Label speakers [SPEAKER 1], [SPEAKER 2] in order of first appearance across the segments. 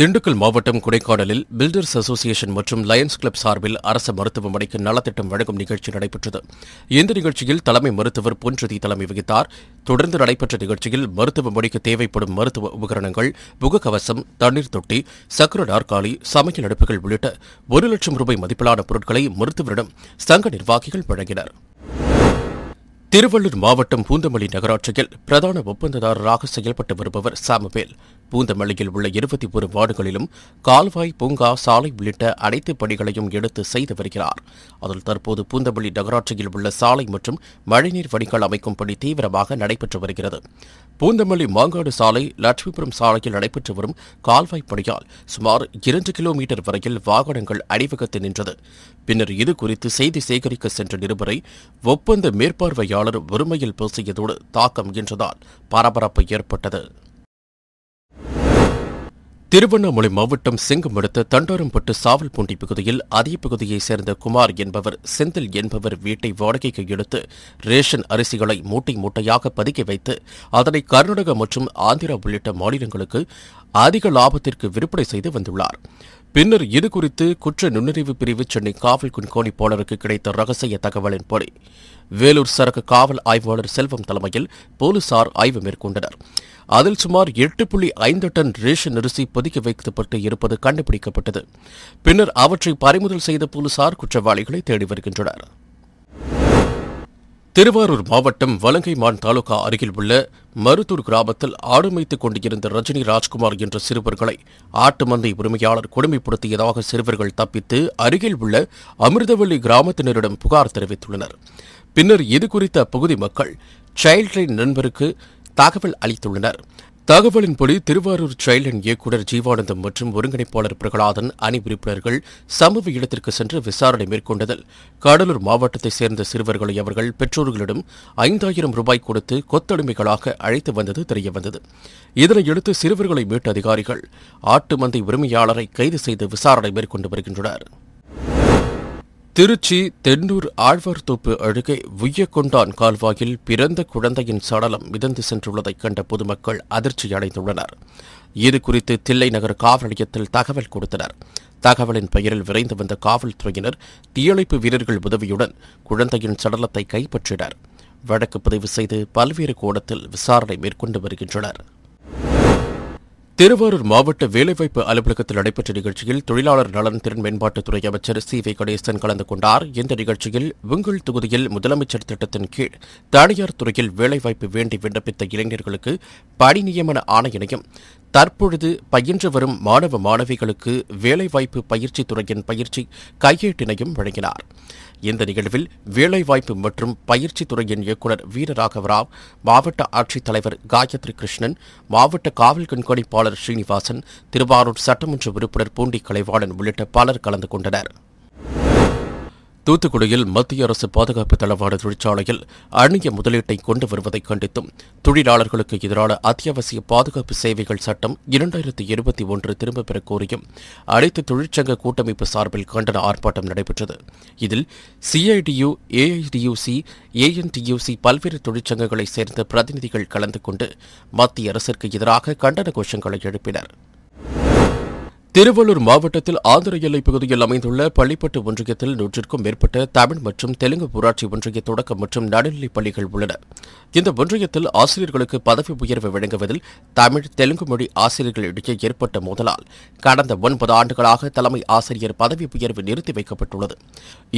[SPEAKER 1] திண்டுக்கல் மாவட்டம் கொடைக்கானலில் builders association மற்றும் லயன்ஸ் கிளப் சார்பில் அரசு மருத்துவமனைக்கு நலத்திட்டம் வழங்கும் நிகழ்ச்சி நடைபெற்றது இந்த நிகழ்ச்சியில் தலைமை மருத்துவர் பொன்ருதி தலைமை வகித்தார் தொடர்ந்து நடைபெற்ற நிகழ்ச்சியில் மருத்துவமனைக்கு தேவைப்படும் மருத்துவ உபகரணங்கள் முகக்கவசம் தண்ணீர் தொட்டி சக்கர நாற்காலி சமையல் அடுப்புகள் உள்ளிட்ட ஒரு லட்சம் ரூபாய் மதிப்பிலான பொருட்களை மருத்துவரிடம் சங்க நிர்வாகிகள் வழங்கினர் திருவள்ளூர் மாவட்டம் பூந்தமல்லி நகராட்சியில் பிரதான ஒப்பந்ததாரராக செயல்பட்டு வருபவர் சாமுவேல் பூந்தமல்லியில் உள்ள இருபத்தி ஒரு வார்டுகளிலும் கால்வாய் பூங்கா சாலை உள்ளிட்ட அனைத்து பணிகளையும் எடுத்து செய்து வருகிறார் அதில் தற்போது பூந்தமல்லி நகராட்சியில் உள்ள சாலை மற்றும் மழைநீர் வடிகால் அமைக்கும் பணி தீவிரமாக நடைபெற்று வருகிறது பூந்தமல்லி மாங்காடு சாலை லட்சுமிபுரம் சாலையில் நடைபெற்று வரும் கால்வாய் பணியால் சுமார் இரண்டு கிலோமீட்டர் வரையில் வாகனங்கள் அடிவகத்து நின்றது பின்னர் இதுகுறித்து செய்தி சேகரிக்க சென்ற நிருபரை ஒப்பந்த மேற்பார்வையாளர் ஒருமையில் பேசியதோடு தாக்கம் என்றதால் பரபரப்பு ஏற்பட்டது திருவண்ணாமலை மாவட்டம் செங்கம் அடுத்த தண்டாரம்பட்டு சாவல் பூண்டி பகுதியில் அதே பகுதியைச் சேர்ந்த குமார் என்பவர் செந்தில் என்பவர் வீட்டை வாடகைக்கு எடுத்து ரேஷன் அரிசிகளை மூட்டை மூட்டையாக பதுக்கி வைத்து அதனை கர்நாடகா மற்றும் ஆந்திரா உள்ளிட்ட மாநிலங்களுக்கு அதிக லாபத்திற்கு விற்பனை செய்து வந்துள்ளார் பின்னர் இது குறித்து குற்ற நுண்ணறிவு பிரிவு சென்னை காவல் கண்காணிப்பாளருக்கு கிடைத்த ரகசிய தகவலின்படி வேலூர் சரக்கு காவல் ஆய்வாளர் செல்வம் தலைமையில் போலீசார் ஆய்வு மேற்கொண்டனர் அதில் சுமார் எட்டு புள்ளி ஐந்து டன் ரேஷன் அரிசி பொதுக்கி வைக்கப்பட்டு இருப்பது கண்டுபிடிக்கப்பட்டது பின்னர் அவற்றை பறிமுதல் செய்த போலீசார் குற்றவாளிகளை தேடி வருகின்றனர் திருவாரூர் மாவட்டம் வலங்கைமான் தாலுகா அருகில் உள்ள மருத்தூர் கிராமத்தில் ஆடு மேய்த்துக் கொண்டிருந்த ரஜினி ராஜ்குமார் என்ற சிறுவர்களை ஆட்டு மந்தை உரிமையாளர் கொடுமைப்படுத்தியதாக சிறுவர்கள் தப்பித்து அருகில் உள்ள அமிர்தவள்ளி கிராமத்தினரிடம் புகார் தெரிவித்துள்ளனர் பின்னர் இதுகுறித்த அப்பகுதி மக்கள் சைல்ட் லைன் நண்பருக்கு தகவல் அளித்துள்ளனர் தகவலின்படி திருவாரூர் செயலன் இயக்குநர் ஜீவானந்தம் மற்றும் ஒருங்கிணைப்பாளர் பிரகலாதன் அணி உறுப்பினர்கள் சம்பவ இடத்திற்கு சென்று விசாரணை மேற்கொண்டதில் கடலூர் மாவட்டத்தைச் சேர்ந்த சிறுவர்களை அவர்கள் பெற்றோர்களிடம் ஐந்தாயிரம் ரூபாய் கொடுத்து கொத்தடிமைகளாக அழைத்து வந்தது தெரியவந்தது இதனையடுத்து சிறுவர்களை மீட்ட அதிகாரிகள் ஆட்டு மந்தை உரிமையாளரை கைது செய்து விசாரணை மேற்கொண்டு வருகின்றனர் திருச்சி தென்னூர் ஆழ்வார்தோப்பு அருகே உய்யக்கொண்டான் கால்வாயில் பிறந்த குழந்தையின் சடலம் மிதந்து சென்றுள்ளதை கண்ட பொதுமக்கள் அதிர்ச்சி அடைந்துள்ளனர் இது குறித்து தில்லை நகர் காவல் நிலையத்தில் தகவல் கொடுத்தனர் தகவலின் பெயரில் விரைந்து வந்த காவல்துறையினர் தீயணைப்பு வீரர்கள் உதவியுடன் குழந்தையின் சடலத்தை கைப்பற்றினர் வழக்கு பதிவு செய்து பல்வேறு கோணத்தில் விசாரணை மேற்கொண்டு வருகின்றனர் திருவாரூர் மாவட்ட வேலைவாய்ப்பு அலுவலகத்தில் நடைபெற்ற நிகழ்ச்சியில் தொழிலாளர் நலன் திறன் மேம்பாட்டுத்துறை அமைச்சர் சி வி கணேசன் கலந்து கொண்டார் இந்த நிகழ்ச்சியில் உங்கள் தொகுதியில் முதலமைச்சர் திட்டத்தின் கீழ் தனியார் துறையில் வேலைவாய்ப்பு வேண்டி விண்ணப்பித்த இளைஞர்களுக்கு பணி நியமன ஆணையணையும் தற்பொழுது பயின்று வரும் மாணவ மாணவிகளுக்கு வேலைவாய்ப்பு பயிற்சி துறையின் பயிற்சி கையேட்டினையும் வழங்கினார் இந்த நிகழ்வில் வேலைவாய்ப்பு மற்றும் பயிற்சி துறையின் இயக்குநர் வீரராகவராவ் மாவட்ட ஆட்சித்தலைவர் காயத்ரி கிருஷ்ணன் மாவட்ட காவல் கண்காணிப்பாளர் ஸ்ரீனிவாசன் திருவாரூர் சட்டமன்ற உறுப்பினர் பூண்டி கலைவாணன் உள்ளிட்ட பலர் கலந்து கொண்டனர் தூத்துக்குடியில் மத்திய அரசு பாதுகாப்பு தளவாட தொழிற்சாலையில் அந்நிய முதலீட்டை கொண்டு வருவதை கண்டித்தும் தொழிலாளர்களுக்கு எதிரான அத்தியாவசிய பாதுகாப்பு சேவைகள் சட்டம் இரண்டாயிரத்தி இருபத்தி ஒன்று திரும்பப் பெறக் கோரியும் அனைத்து தொழிற்சங்க கூட்டமைப்பு சார்பில் கண்டன ஆர்ப்பாட்டம் நடைபெற்றது இதில் சிஐடியு ஏஐடியுசி ஏஎன்டியுசி பல்வேறு தொழிற்சங்கங்களைச் சேர்ந்த பிரதிநிதிகள் கலந்து கொண்டு மத்திய அரசிற்கு எதிராக கண்டன கோஷங்களை எழுப்பினர் திருவள்ளூர் மாவட்டத்தில் ஆந்திர எல்லை பகுதியில் அமைந்துள்ள பள்ளிப்பட்டு ஒன்றியத்தில் நூற்றிற்கும் மேற்பட்ட தமிழ் மற்றும் தெலுங்கு ஊராட்சி ஒன்றிய தொடக்க மற்றும் நடுநிலைப் பள்ளிகள் உள்ளன இந்த ஒன்றியத்தில் ஆசிரியர்களுக்கு பதவி உயர்வு வழங்குவதில் தமிழ் தெலுங்கு மொழி ஆசிரியர்களிடையே ஏற்பட்ட மோதலால் கடந்த ஒன்பது ஆண்டுகளாக தலைமை ஆசிரியர் பதவி உயர்வு நிறுத்தி வைக்கப்பட்டுள்ளது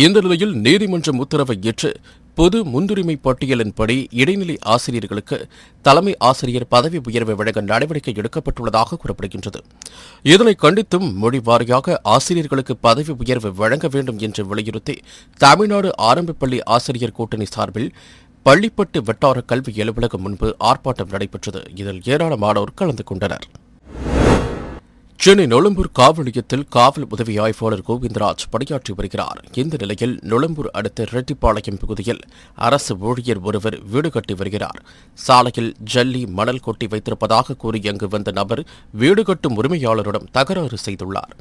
[SPEAKER 1] இந்த நிலையில் நீதிமன்றம் உத்தரவை ஏற்று பொது முன்னுரிமை பட்டியலின்படி இடைநிலை ஆசிரியர்களுக்கு தலைமை ஆசிரியர் பதவி உயர்வை வழங்க நடவடிக்கை எடுக்கப்பட்டுள்ளதாக கூறப்படுகின்றது இதனை கண்டித்தும் மொழி வாரியாக ஆசிரியர்களுக்கு பதவி உயர்வு வழங்க வேண்டும் என்று வலியுறுத்தி தமிழ்நாடு ஆரம்ப பள்ளி ஆசிரியர் கூட்டணி சார்பில் பள்ளிப்பட்டு வட்டார கல்வி அலுவலகம் முன்பு ஆர்ப்பாட்டம் நடைபெற்றது இதில் ஏராளமானோர் கலந்து கொண்டனர் சென்னை நொளம்பூர் காவல் நிலையத்தில் காவல் உதவி ஆய்வாளர் கோவிந்தராஜ் பணியாற்றி வருகிறார் இந்த நிலையில் நொளம்பூர் அடுத்த ரெட்டிப்பாளையம் பகுதியில் அரசு ஊழியர் ஒருவர் வீடு கட்டி வருகிறார் சாலையில் ஜல்லி மணல் கொட்டி வைத்திருப்பதாக கூறி அங்கு வந்த நபர் வீடு கட்டும் உரிமையாளரிடம் தகராறு செய்துள்ளார்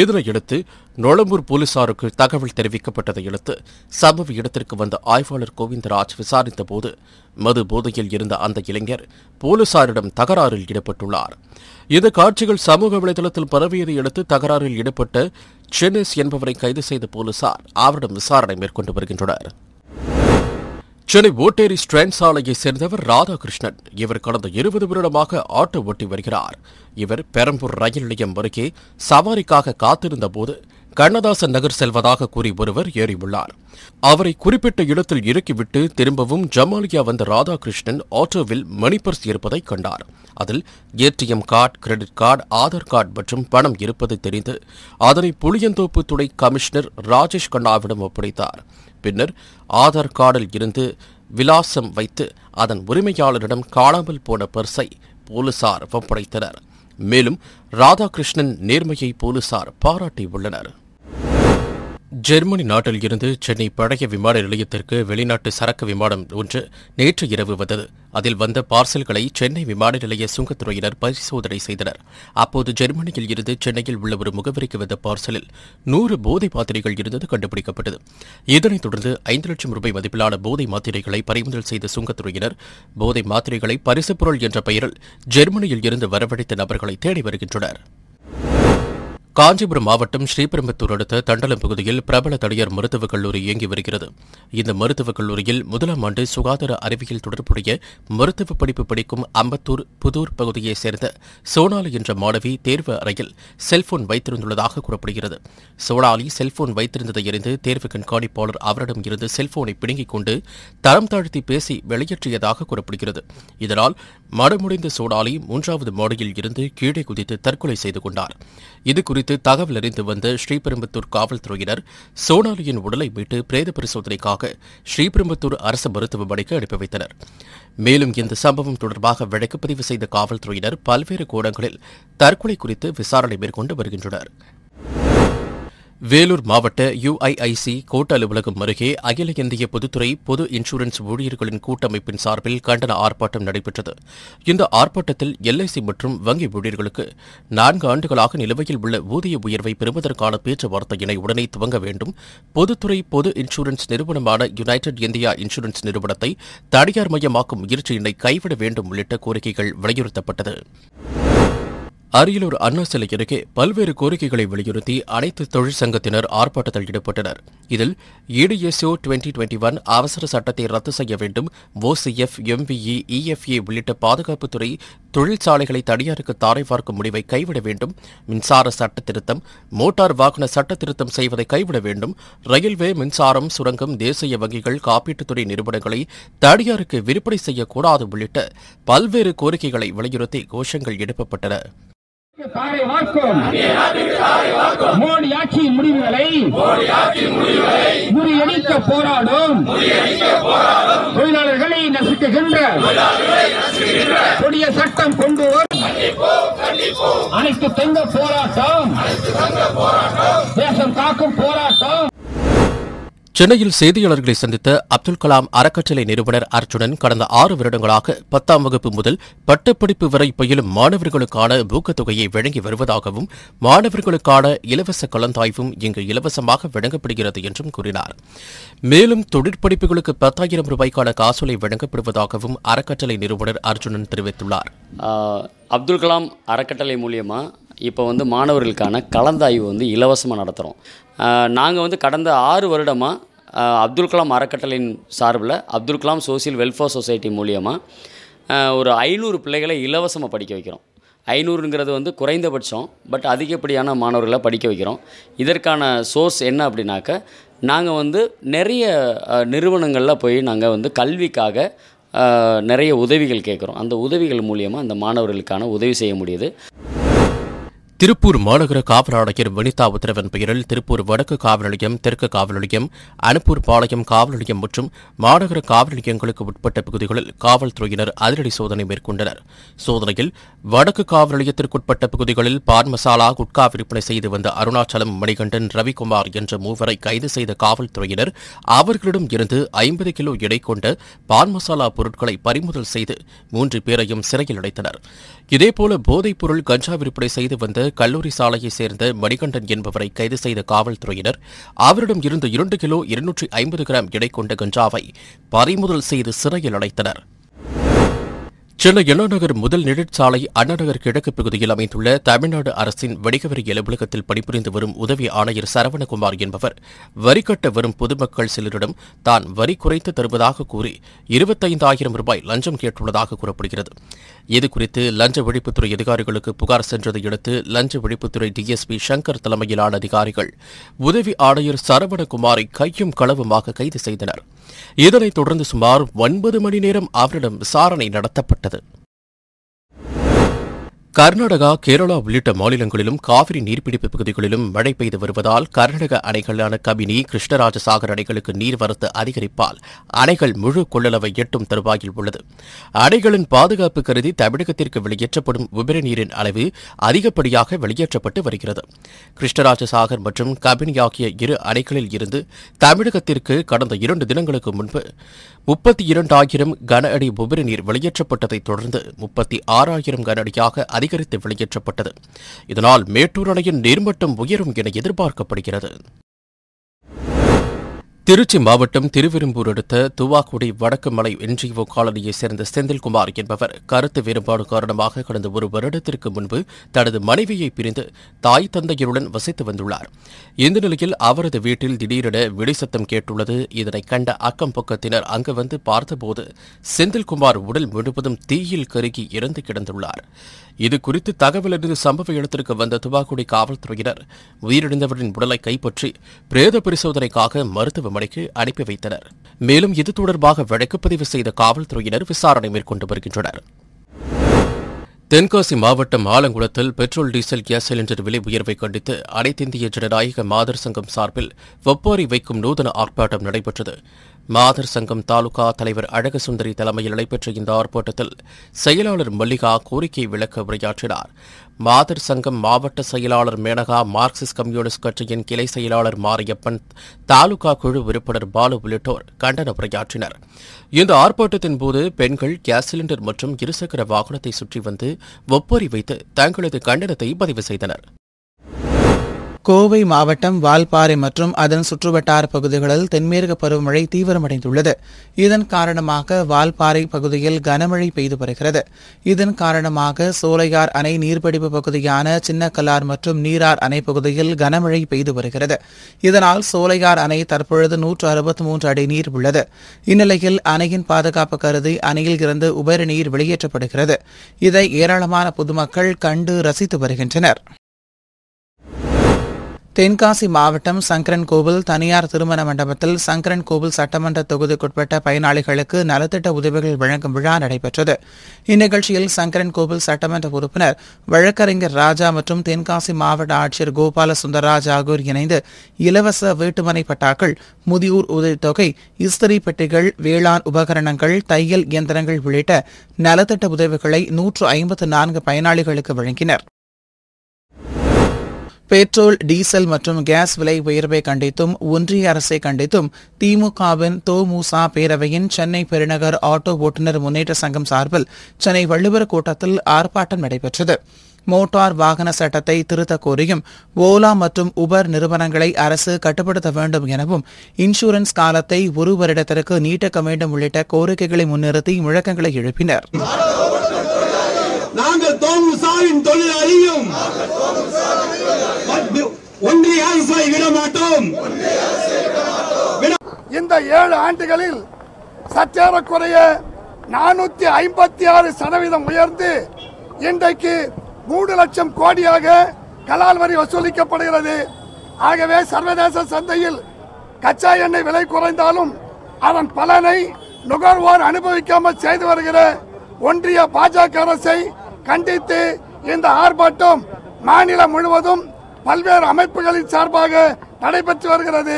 [SPEAKER 1] இதனையடுத்து நொளம்பூர் போலீசாருக்கு தகவல் தெரிவிக்கப்பட்டதையடுத்து சம்பவ இடத்திற்கு வந்த ஆய்வாளர் கோவிந்தராஜ் விசாரித்தபோது மது போதையில் இருந்த அந்த இளைஞர் போலீசாரிடம் தகராறில் ஈடுபட்டுள்ளார் இந்த காட்சிகள் சமூக வலைதளத்தில் பரவியதை அடுத்து தகராறில் ஈடுபட்ட சென்னிஸ் என்பவரை கைது செய்த போலீசார் அவரிடம் விசாரணை மேற்கொண்டு வருகின்றனர் சென்னை ஓட்டேரி ஸ்ட்ரெண்ட் சாலையைச் சேர்ந்தவர் ராதாகிருஷ்ணன் இவர் கடந்த இருபது வருடமாக ஆட்டோ ஓட்டி வருகிறார் இவர் பெரம்பூர் ரயில் நிலையம் அருகே சவாரிக்காக காத்திருந்த போது கண்ணதாசன் நகர் செல்வதாக கூறி ஒருவர் ஏறியுள்ளார் அவரை குறிப்பிட்ட இடத்தில் இறக்கிவிட்டு திரும்பவும் ஜமாலியா வந்த ராதாகிருஷ்ணன் ஆட்டோவில் பர்ஸ் இருப்பதை கண்டார் அதில் ATM card credit card Aadhaar card மற்றும் பணம் இருப்பது தெரிந்து அதனை புளியந்தோப்பு துணை கமிஷனர் ராஜேஷ் கண்ணாவிடம் ஒப்படைத்தார் பின்னர் ஆதார் கார்டில் இருந்து விலாசம் வைத்து அதன் உரிமையாளரிடம் காணாமல் போன பர்ஸை போலீசார் ஒப்படைத்தனர் மேலும் ராதாகிருஷ்ணன் நேர்மையை போலீசார் பாராட்டியுள்ளனர் ஜெர்மனி நாட்டில் இருந்து சென்னை பழைய விமான நிலையத்திற்கு வெளிநாட்டு சரக்கு விமானம் ஒன்று நேற்று இரவு வந்தது அதில் வந்த பார்சல்களை சென்னை விமான நிலைய சுங்கத்துறையினர் பரிசோதனை செய்தனர் அப்போது ஜெர்மனியில் இருந்து சென்னையில் உள்ள ஒரு முகவரிக்கு வந்த பார்சலில் நூறு போதை மாத்திரைகள் இருந்தது கண்டுபிடிக்கப்பட்டது இதனைத் தொடர்ந்து ஐந்து லட்சம் ரூபாய் மதிப்பிலான போதை மாத்திரைகளை பறிமுதல் செய்த சுங்கத்துறையினர் போதை மாத்திரைகளை பொருள் என்ற பெயரில் ஜெர்மனியில் இருந்து வரவழைத்த நபர்களை தேடி வருகின்றனர் காஞ்சிபுரம் மாவட்டம் ஸ்ரீபெரும்புத்தூர் அடுத்த தண்டலம் பகுதியில் பிரபல தனியார் மருத்துவக் கல்லூரி இயங்கி வருகிறது இந்த மருத்துவக் கல்லூரியில் முதலாம் ஆண்டு சுகாதார அறிவியல் தொடர்புடைய மருத்துவ படிப்பு படிக்கும் அம்பத்தூர் புதூர் பகுதியைச் சேர்ந்த சோனாலி என்ற மாணவி தேர்வு அறையில் செல்போன் வைத்திருந்துள்ளதாக கூறப்படுகிறது சோனாலி செல்போன் வைத்திருந்ததை அறிந்து தேர்வு கண்காணிப்பாளர் அவரிடம் இருந்து செல்போனை பிடுங்கிக் கொண்டு தரம் தாழ்த்தி பேசி வெளியேற்றியதாக கூறப்படுகிறது இதனால் மடமுடைந்த சோனாலி மூன்றாவது மாடியில் இருந்து கீழே குதித்து தற்கொலை செய்து கொண்டார் இது குறித்து தகவல் அறிந்து வந்த ஸ்ரீபெரும்புத்தூர் காவல்துறையினர் சோனாலியின் உடலை மீட்டு பிரேத பரிசோதனைக்காக ஸ்ரீபெரும்புத்தூர் அரசு மருத்துவமனைக்கு அனுப்பி வைத்தனர் மேலும் இந்த சம்பவம் தொடர்பாக வழக்கு பதிவு செய்த காவல்துறையினர் பல்வேறு கோணங்களில் தற்கொலை குறித்து விசாரணை மேற்கொண்டு வருகின்றனர் வேலூர் மாவட்ட யுஐஐசி கோட்ட அலுவலகம் அருகே அகில இந்திய பொதுத்துறை பொது இன்சூரன்ஸ் ஊழியர்களின் கூட்டமைப்பின் சார்பில் கண்டன ஆர்ப்பாட்டம் நடைபெற்றது இந்த ஆர்ப்பாட்டத்தில் எல்ஐசி மற்றும் வங்கி ஊழியர்களுக்கு நான்கு ஆண்டுகளாக நிலுவையில் உள்ள ஊதிய உயர்வை பெறுவதற்கான பேச்சுவார்த்தையினை உடனே துவங்க வேண்டும் பொதுத்துறை பொது இன்சூரன்ஸ் நிறுவனமான யுனைடெட் இந்தியா இன்சூரன்ஸ் நிறுவனத்தை தனியார் மயமாக்கும் முயற்சியினை கைவிட வேண்டும் உள்ளிட்ட கோரிக்கைகள் வலியுறுத்தப்பட்டது அரியலூர் அண்ணா சிலை அருகே பல்வேறு கோரிக்கைகளை வலியுறுத்தி அனைத்து தொழிற்சங்கத்தினர் ஆர்ப்பாட்டத்தில் ஈடுபட்டனர் இதில் இடிஎஸ்ஓ டுவெண்டி டுவெண்டி ஒன் அவசர சட்டத்தை ரத்து செய்ய வேண்டும் ஓசிஎஃப் எம்பிஇ இஎஃப்ஏ உள்ளிட்ட பாதுகாப்புத்துறை தொழிற்சாலைகளை தனியாருக்கு தாரை பார்க்கும் முடிவை கைவிட வேண்டும் மின்சார சட்ட திருத்தம் மோட்டார் வாகன சட்ட திருத்தம் செய்வதை கைவிட வேண்டும் ரயில்வே மின்சாரம் சுரங்கம் தேசிய வங்கிகள் காப்பீட்டுத்துறை நிறுவனங்களை தனியாருக்கு விற்பனை செய்யக்கூடாது உள்ளிட்ட பல்வேறு கோரிக்கைகளை வலியுறுத்தி கோஷங்கள் எழுப்பப்பட்டன மோடி ஆட்சியின் முடிவுகளை முறியடிக்க போராடும் தொழிலாளர்களை நசுக்குகின்ற கொடிய சட்டம் கொண்டு அனைத்து தங்க
[SPEAKER 2] போராட்டம் தேசம் காக்கும் போராட்டம்
[SPEAKER 1] சென்னையில் செய்தியாளர்களை சந்தித்த அப்துல் கலாம் அறக்கட்டளை நிறுவனர் அர்ஜுனன் கடந்த ஆறு வருடங்களாக பத்தாம் வகுப்பு முதல் பட்டப்படிப்பு வரை பயிலும் மாணவர்களுக்கான ஊக்கத்தொகையை வழங்கி வருவதாகவும் மாணவர்களுக்கான இலவச கலந்தாய்வும் இங்கு இலவசமாக வழங்கப்படுகிறது என்றும் கூறினார் மேலும் தொழிற்படிப்புகளுக்கு பத்தாயிரம் ரூபாய்க்கான காசோலை வழங்கப்படுவதாகவும் அறக்கட்டளை நிறுவனர் அர்ஜுனன் தெரிவித்துள்ளார் அப்துல் கலாம் அறக்கட்டளை மூலியமா இப்போ வந்து மாணவர்களுக்கான கலந்தாய்வு வந்து இலவசமாக நடத்துகிறோம் நாங்கள் வந்து கடந்த ஆறு வருடமாக அப்துல் கலாம் அறக்கட்டளையின் சார்பில் Abdul Kalam social welfare society மூலியமாக ஒரு ஐநூறு பிள்ளைகளை இலவசமாக படிக்க வைக்கிறோம் ஐநூறுங்கிறது வந்து குறைந்தபட்சம் பட் அதிகப்படியான மாணவர்களை படிக்க வைக்கிறோம் இதற்கான சோர்ஸ் என்ன அப்படின்னாக்க நாங்கள் வந்து நிறைய நிறுவனங்களில் போய் நாங்கள் வந்து கல்விக்காக நிறைய உதவிகள் கேட்குறோம் அந்த உதவிகள் மூலியமாக அந்த மாணவர்களுக்கான உதவி செய்ய முடியுது திருப்பூர் மாநகர காவல் ஆணையர் வினிதா உத்தரவின் பெயரில் திருப்பூர் வடக்கு காவல் நிலையம் தெற்கு காவல் நிலையம் அனுப்பூர் பாளையம் காவல் நிலையம் மற்றும் மாநகர காவல் நிலையங்களுக்கு உட்பட்ட பகுதிகளில் காவல்துறையினர் அதிரடி சோதனை மேற்கொண்டனர் சோதனையில் வடக்கு காவல் நிலையத்திற்குட்பட்ட பகுதிகளில் பான் மசாலா குட்கா விற்பனை செய்து வந்த அருணாச்சலம் மணிகண்டன் ரவிக்குமார் என்ற மூவரை கைது செய்த காவல்துறையினர் அவர்களிடம் இருந்து ஐம்பது கிலோ எடை கொண்ட பான் மசாலா பொருட்களை பறிமுதல் செய்து மூன்று பேரையும் சிறையில் அடைத்தனர் இதேபோல போதைப் பொருள் கஞ்சா விற்பனை செய்து வந்த கல்லூரி சாலையைச் சேர்ந்த மணிகண்டன் என்பவரை கைது செய்த காவல்துறையினர் அவரிடம் இருந்த இரண்டு கிலோ இருநூற்றி ஐம்பது கிராம் எடை கொண்ட கஞ்சாவை பறிமுதல் செய்து சிறையில் அடைத்தனா் சென்னை எல்லநகர் முதல் நெடுஞ்சாலை அண்ணாநகர் கிழக்கு பகுதியில் அமைந்துள்ள தமிழ்நாடு அரசின் வணிகவரி அலுவலகத்தில் பணிபுரிந்து வரும் உதவி ஆணையர் சரவணகுமார் என்பவர் வரி கட்ட வரும் பொதுமக்கள் சிலரிடம் தான் வரி குறைத்து தருவதாக கூறி இருபத்தைந்தாயிரம் ரூபாய் லஞ்சம் கேட்டுள்ளதாக கூறப்படுகிறது இதுகுறித்து லஞ்ச ஒழிப்புத்துறை அதிகாரிகளுக்கு புகார் சென்றதையடுத்து லஞ்ச ஒழிப்புத்துறை டிஎஸ்பி சங்கர் தலைமையிலான அதிகாரிகள் உதவி ஆணையர் சரவணகுமாரை கையும் களவுமாக கைது செய்தனா் இதனைத் தொடர்ந்து சுமார் ஒன்பது மணி நேரம் அவரிடம் விசாரணை நடத்தப்பட்டது கர்நாடகா கேரளா உள்ளிட்ட மாநிலங்களிலும் காவிரி நீர்பிடிப்பு பகுதிகளிலும் மழை பெய்து வருவதால் கர்நாடக அணைகளான கபினி கிருஷ்ணராஜசாகர் அணைகளுக்கு நீர்வரத்து அதிகரிப்பால் அணைகள் முழு கொள்ளளவை எட்டும் தருவாயில் உள்ளது அணைகளின் பாதுகாப்பு கருதி தமிழகத்திற்கு வெளியேற்றப்படும் உபரி நீரின் அளவு அதிகப்படியாக வெளியேற்றப்பட்டு வருகிறது கிருஷ்ணராஜசாகர் மற்றும் கபினி ஆகிய இரு அணைகளில் இருந்து தமிழகத்திற்கு கடந்த இரண்டு தினங்களுக்கு முன்பு முப்பத்தி இரண்டாயிரம் கன அடி உபரி நீர் வெளியேற்றப்பட்டதைத் தொடர்ந்து முப்பத்தி ஆறாயிரம் கன அடியாக அதிகரித்து வெளியேற்றப்பட்டது இதனால் மேட்டூர் அணையின் நீர்மட்டம் உயரும் என எதிர்பார்க்கப்படுகிறது திருச்சி மாவட்டம் திருவெரும்பூர் அடுத்த துவாக்குடி வடக்கு மலை என்ஜிஓ காலனியைச் சேர்ந்த செந்தில்குமார் என்பவர் கருத்து வேறுபாடு காரணமாக கடந்த ஒரு வருடத்திற்கு முன்பு தனது மனைவியை பிரிந்து தாய் தந்தையருடன் வசித்து வந்துள்ளார் இந்த நிலையில் அவரது வீட்டில் திடீரென வெடிசத்தம் கேட்டுள்ளது இதனை கண்ட அக்கம் பக்கத்தினர் அங்கு வந்து பார்த்தபோது செந்தில்குமார் உடல் முழுவதும் தீயில் கருகி இறந்து கிடந்துள்ளார் இது குறித்து தகவல் அறிந்து சம்பவ இடத்திற்கு வந்த துவாக்குடி காவல்துறையினர் உயிரிழந்தவரின் உடலை கைப்பற்றி பிரேத பரிசோதனைக்காக மருத்துவ மணிக்கு அனுப்பி வைத்தனர் மேலும் இது தொடர்பாக வழக்கு பதிவு செய்த காவல்துறையினர் விசாரணை மேற்கொண்டு வருகின்றனர் தென்காசி மாவட்டம் ஆலங்குளத்தில் பெட்ரோல் டீசல் கேஸ் சிலிண்டர் விலை உயர்வை கண்டித்து அனைத்திந்திய ஜனநாயக மாதர் சங்கம் சார்பில் ஒப்பாரி வைக்கும் நூதன ஆர்ப்பாட்டம் நடைபெற்றது மாதர் சங்கம் தாலுகா தலைவர் அழகசுந்தரி தலைமையில் நடைபெற்ற இந்த ஆர்ப்பாட்டத்தில் செயலாளர் மல்லிகா கோரிக்கை விளக்க உரையாற்றினார் மாதர் சங்கம் மாவட்ட செயலாளர் மேனகா மார்க்சிஸ்ட் கம்யூனிஸ்ட் கட்சியின் கிளை செயலாளர் மாரியப்பன் தாலுகா குழு உறுப்பினர் பாலு உள்ளிட்டோர் கண்டன உரையாற்றினர் இந்த ஆர்ப்பாட்டத்தின் போது பெண்கள் கேஸ் சிலிண்டர் மற்றும் இருசக்கர வாகனத்தை சுற்றி வந்து ஒப்பறி வைத்து தங்களது கண்டனத்தை பதிவு செய்தனர்
[SPEAKER 2] கோவை மாவட்டம் வால்பாறை மற்றும் அதன் சுற்றுவட்டார பகுதிகளில் தென்மேற்கு பருவமழை தீவிரமடைந்துள்ளது இதன் காரணமாக வால்பாறை பகுதியில் கனமழை பெய்து வருகிறது இதன் காரணமாக சோலையார் அணை நீர்ப்படிப்பு பகுதியான சின்னக்கல்லார் மற்றும் நீரார் அணை பகுதியில் கனமழை பெய்து வருகிறது இதனால் சோலையார் அணை தற்பொழுது நூற்று அறுபத்தி மூன்று அடி நீர் உள்ளது இந்நிலையில் அணையின் பாதுகாப்பு கருதி அணையில் இருந்து உபரி நீர் வெளியேற்றப்படுகிறது இதை ஏராளமான பொதுமக்கள் கண்டு ரசித்து வருகின்றனர் தென்காசி மாவட்டம் சங்கரன் கோவில் தனியார் திருமண மண்டபத்தில் சங்கரன் கோவில் சட்டமன்ற தொகுதிக்குட்பட்ட பயனாளிகளுக்கு நலத்திட்ட உதவிகள் வழங்கும் விழா நடைபெற்றது இந்நிகழ்ச்சியில் சங்கரன் கோவில் சட்டமன்ற உறுப்பினர் வழக்கறிஞர் ராஜா மற்றும் தென்காசி மாவட்ட ஆட்சியர் கோபால சுந்தரராஜ் ஆகியோர் இணைந்து இலவச வீட்டுமனை பட்டாக்கள் முதியூர் உதவித்தொகை இஸ்திரி பெட்டிகள் வேளாண் உபகரணங்கள் தையல் இயந்திரங்கள் உள்ளிட்ட நலத்திட்ட உதவிகளை நூற்று ஐம்பத்து நான்கு பயனாளிகளுக்கு வழங்கினர் பெட்ரோல் டீசல் மற்றும் கேஸ் விலை உயர்வை கண்டித்தும் ஒன்றிய அரசை கண்டித்தும் திமுகவின் தோமுசா பேரவையின் சென்னை பெருநகர் ஆட்டோ ஓட்டுநர் முன்னேற்ற சங்கம் சார்பில் சென்னை வள்ளுவர் கூட்டத்தில் ஆர்ப்பாட்டம் நடைபெற்றது மோட்டார் வாகன சட்டத்தை திருத்தக் கோரியும் ஓலா மற்றும் உபர் நிறுவனங்களை அரசு கட்டுப்படுத்த வேண்டும் எனவும் இன்சூரன்ஸ் காலத்தை ஒரு வருடத்திற்கு நீட்டிக்க வேண்டும் உள்ளிட்ட கோரிக்கைகளை முன்னிறுத்தி முழக்கங்களை எழுப்பினர் அல்லாவின் தொழிலாளியும்
[SPEAKER 1] ஒன்றிய விடமாட்டோம் இந்த ஏழு ஆண்டுகளில் சற்றேறக்குறைய நானூத்தி ஐம்பத்தி ஆறு சதவீதம் உயர்ந்து இன்றைக்கு மூன்று லட்சம் கோடியாக கலால் வரி வசூலிக்கப்படுகிறது ஆகவே சர்வதேச சந்தையில் கச்சா எண்ணெய் விலை குறைந்தாலும் அதன் பலனை நுகர்வோர் அனுபவிக்காமல் செய்து வருகிற ஒன்றிய பாஜக அரசை கண்டித்து இந்த ஆர்ப்பாட்டம் மாநிலம் முழுவதும் பல்வேறு அமைப்புகளின் சார்பாக நடைபெற்று வருகிறது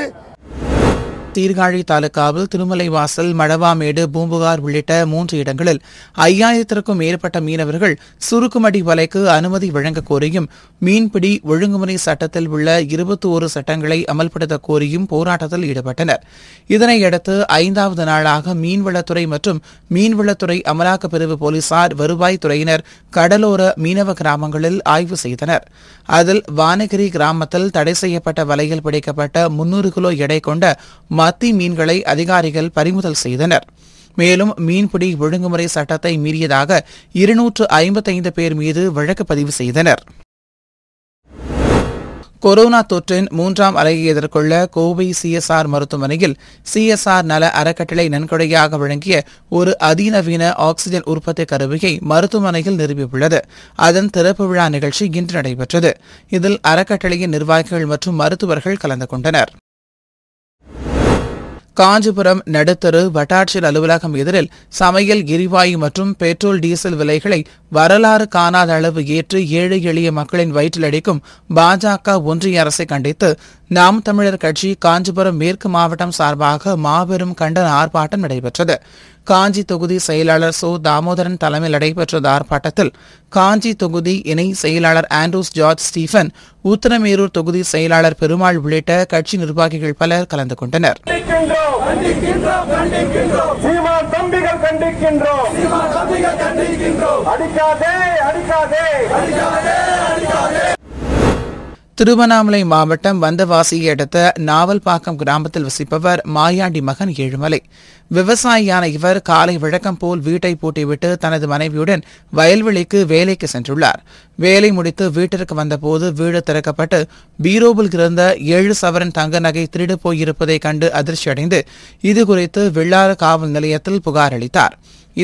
[SPEAKER 2] தீர்காழி தாலுகாவில் திருமலைவாசல் மழவாமேடு பூம்புகார் உள்ளிட்ட மூன்று இடங்களில் ஐயாயிரத்திற்கும் மேற்பட்ட மீனவர்கள் சுருக்குமடி வலைக்கு அனுமதி வழங்க கோரியும் மீன்பிடி ஒழுங்குமுறை சட்டத்தில் உள்ள இருபத்தி ஒரு சட்டங்களை அமல்படுத்த கோரியும் போராட்டத்தில் ஈடுபட்டனர் இதனையடுத்து ஐந்தாவது நாளாக மீன்வளத்துறை மற்றும் மீன்வளத்துறை அமலாக்கப் பிரிவு போலீசார் வருவாய்த்துறையினர் கடலோர மீனவ கிராமங்களில் ஆய்வு செய்தனர் அதில் வானகிரி கிராமத்தில் தடை செய்யப்பட்ட வலையில் பிடிக்கப்பட்ட முன்னூறு கிலோ எடை கொண்ட மத்தி மீன்களை அதிகாரிகள் பறிமுதல் செய்தனர் மேலும் மீன்பிடி ஒழுங்குமுறை சட்டத்தை மீறியதாக இருநூற்று ஐம்பத்தைந்து பேர் மீது வழக்கு பதிவு செய்தனர் கொரோனா தொற்றின் மூன்றாம் அலையை எதிர்கொள்ள கோவை சிஎஸ்ஆர் மருத்துவமனையில் சிஎஸ்ஆர் நல அறக்கட்டளை நன்கொடையாக வழங்கிய ஒரு அதிநவீன ஆக்சிஜன் உற்பத்தி கருவியை மருத்துவமனையில் நிறுவியுள்ளது அதன் திறப்பு விழா நிகழ்ச்சி இன்று நடைபெற்றது இதில் அறக்கட்டளையின் நிர்வாகிகள் மற்றும் மருத்துவர்கள் கலந்து கொண்டனர் காஞ்சிபுரம் நடுத்தரு வட்டாட்சியர் அலுவலகம் எதிரில் சமையல் எரிவாயு மற்றும் பெட்ரோல் டீசல் விலைகளை வரலாறு காணாத அளவு ஏற்று ஏழை எளிய மக்களின் வயிற்றில் அடிக்கும் பாஜக ஒன்றிய அரசை கண்டித்து நாம் தமிழர் கட்சி காஞ்சிபுரம் மேற்கு மாவட்டம் சார்பாக மாபெரும் கண்டன ஆர்ப்பாட்டம் நடைபெற்றது காஞ்சி தொகுதி செயலாளர் சோ தாமோதரன் தலைமையில் நடைபெற்ற ஆர்ப்பாட்டத்தில் காஞ்சி தொகுதி இணை செயலாளர் ஆண்ட்ரூஸ் ஜார்ஜ் ஸ்டீஃபன் உத்தரமேரூர் தொகுதி செயலாளர் பெருமாள் உள்ளிட்ட கட்சி நிர்வாகிகள் பலர் கலந்து கொண்டனர்
[SPEAKER 1] அடிக்காதே அடிக்காதே
[SPEAKER 2] திருவண்ணாமலை மாவட்டம் வந்தவாசியை அடுத்த நாவல்பாக்கம் கிராமத்தில் வசிப்பவர் மாயாண்டி மகன் ஏழுமலை விவசாயியான இவர் காலை வழக்கம் போல் வீட்டை பூட்டிவிட்டு தனது மனைவியுடன் வயல்வெளிக்கு வேலைக்கு சென்றுள்ளார் வேலை முடித்து வீட்டிற்கு வந்தபோது வீடு திறக்கப்பட்டு பீரோவில் இருந்த ஏழு சவரன் தங்க நகை திருடு போயிருப்பதை கண்டு அதிர்ச்சியடைந்து இதுகுறித்து வெள்ளாறு காவல் நிலையத்தில் புகார் அளித்தார்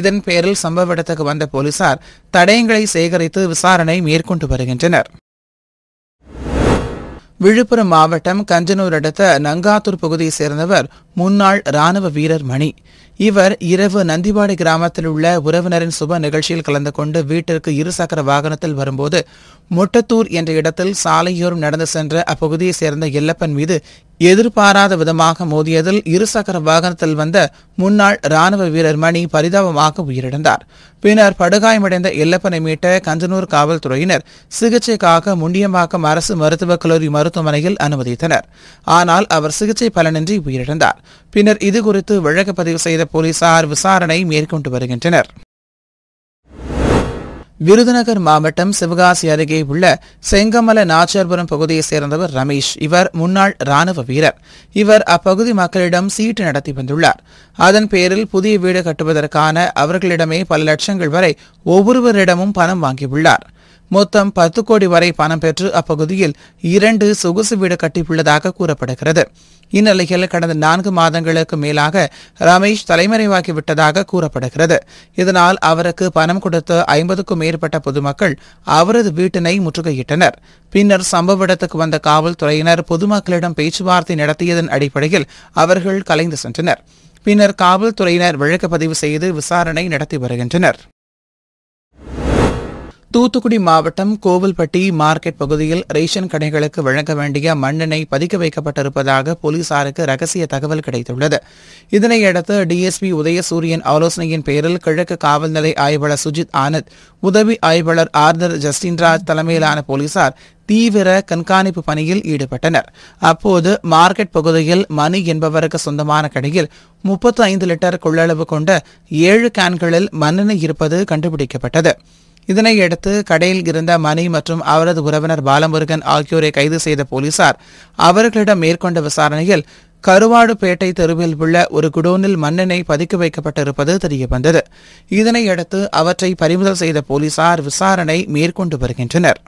[SPEAKER 2] இதன் பேரில் சம்பவ இடத்துக்கு வந்த போலீசார் தடயங்களை சேகரித்து விசாரணை மேற்கொண்டு வருகின்றனர் விழுப்புரம் மாவட்டம் கஞ்சனூர் அடுத்த நங்காத்தூர் பகுதியை சேர்ந்தவர் முன்னாள் ராணுவ வீரர் மணி இவர் இரவு நந்திவாடி கிராமத்தில் உள்ள உறவினரின் சுப நிகழ்ச்சியில் கலந்து கொண்டு வீட்டிற்கு இருசக்கர வாகனத்தில் வரும்போது மொட்டத்தூர் என்ற இடத்தில் சாலையோரம் நடந்து சென்ற அப்பகுதியை சேர்ந்த எல்லப்பன் மீது எதிர்பாராத விதமாக மோதியதில் இருசக்கர வாகனத்தில் வந்த முன்னாள் ராணுவ வீரர் மணி பரிதாபமாக உயிரிழந்தார் பின்னர் படுகாயமடைந்த எல்லப்பனை மீட்ட கஞ்சனூர் காவல்துறையினர் சிகிச்சைக்காக முண்டியம்பாக்கம் அரசு மருத்துவக் கல்லூரி மருத்துவமனையில் அனுமதித்தனர் ஆனால் அவர் சிகிச்சை பலனின்றி உயிரிழந்தார் பின்னர் இதுகுறித்து வழக்கு பதிவு செய்த போலீசார் விசாரணை மேற்கொண்டு வருகின்றனர் விருதுநகர் மாவட்டம் சிவகாசி அருகே உள்ள செங்கமல நாச்சார்புரம் பகுதியைச் சேர்ந்தவர் ரமேஷ் இவர் முன்னாள் ராணுவ வீரர் இவர் அப்பகுதி மக்களிடம் சீட்டு நடத்தி வந்துள்ளார் அதன் பேரில் புதிய வீடு கட்டுவதற்கான அவர்களிடமே பல லட்சங்கள் வரை ஒவ்வொருவரிடமும் பணம் வாங்கியுள்ளார் மொத்தம் பத்து கோடி வரை பணம் பெற்று அப்பகுதியில் இரண்டு சொகுசு வீடு கட்டியுள்ளதாக கூறப்படுகிறது இந்நிலையில் கடந்த நான்கு மாதங்களுக்கு மேலாக ரமேஷ் தலைமறைவாகி விட்டதாக கூறப்படுகிறது இதனால் அவருக்கு பணம் கொடுத்த ஐம்பதுக்கும் மேற்பட்ட பொதுமக்கள் அவரது வீட்டினை முற்றுகையிட்டனர் பின்னர் சம்பவ இடத்துக்கு வந்த காவல்துறையினர் பொதுமக்களிடம் பேச்சுவார்த்தை நடத்தியதன் அடிப்படையில் அவர்கள் கலைந்து சென்றனர் பின்னர் காவல்துறையினர் வழக்கு பதிவு செய்து விசாரணை நடத்தி வருகின்றனர் தூத்துக்குடி மாவட்டம் கோவில்பட்டி மார்க்கெட் பகுதியில் ரேஷன் கடைகளுக்கு வழங்க வேண்டிய மண்ணெண்ணெய் பதுக்க வைக்கப்பட்டிருப்பதாக போலீசாருக்கு ரகசிய தகவல் கிடைத்துள்ளது இதனையடுத்து டிஎஸ்பி உதயசூரியன் ஆலோசனையின் பேரில் கிழக்கு காவல்நிலை ஆய்வாளர் சுஜித் ஆனந்த் உதவி ஆய்வாளர் ஆர்தர் ஜஸ்டின்ராஜ் தலைமையிலான போலீசார் தீவிர கண்காணிப்பு பணியில் ஈடுபட்டனர் அப்போது மார்க்கெட் பகுதியில் மணி என்பவருக்கு சொந்தமான கடையில் முப்பத்து ஐந்து லிட்டர் கொள்ளளவு கொண்ட ஏழு கேன்களில் மண்ணெண்ணெய் இருப்பது கண்டுபிடிக்கப்பட்டது இதனையடுத்து கடையில் இருந்த மணி மற்றும் அவரது உறவினர் பாலமுருகன் ஆகியோரை கைது செய்த போலீசார் அவர்களிடம் மேற்கொண்ட விசாரணையில் கருவாடுபேட்டை தெருவில் உள்ள ஒரு குடோனில் மண்ணெண்ணெய் பதுக்கி வைக்கப்பட்டிருப்பது தெரியவந்தது இதனையடுத்து அவற்றை பறிமுதல் செய்த போலீசார் விசாரணை மேற்கொண்டு வருகின்றனர்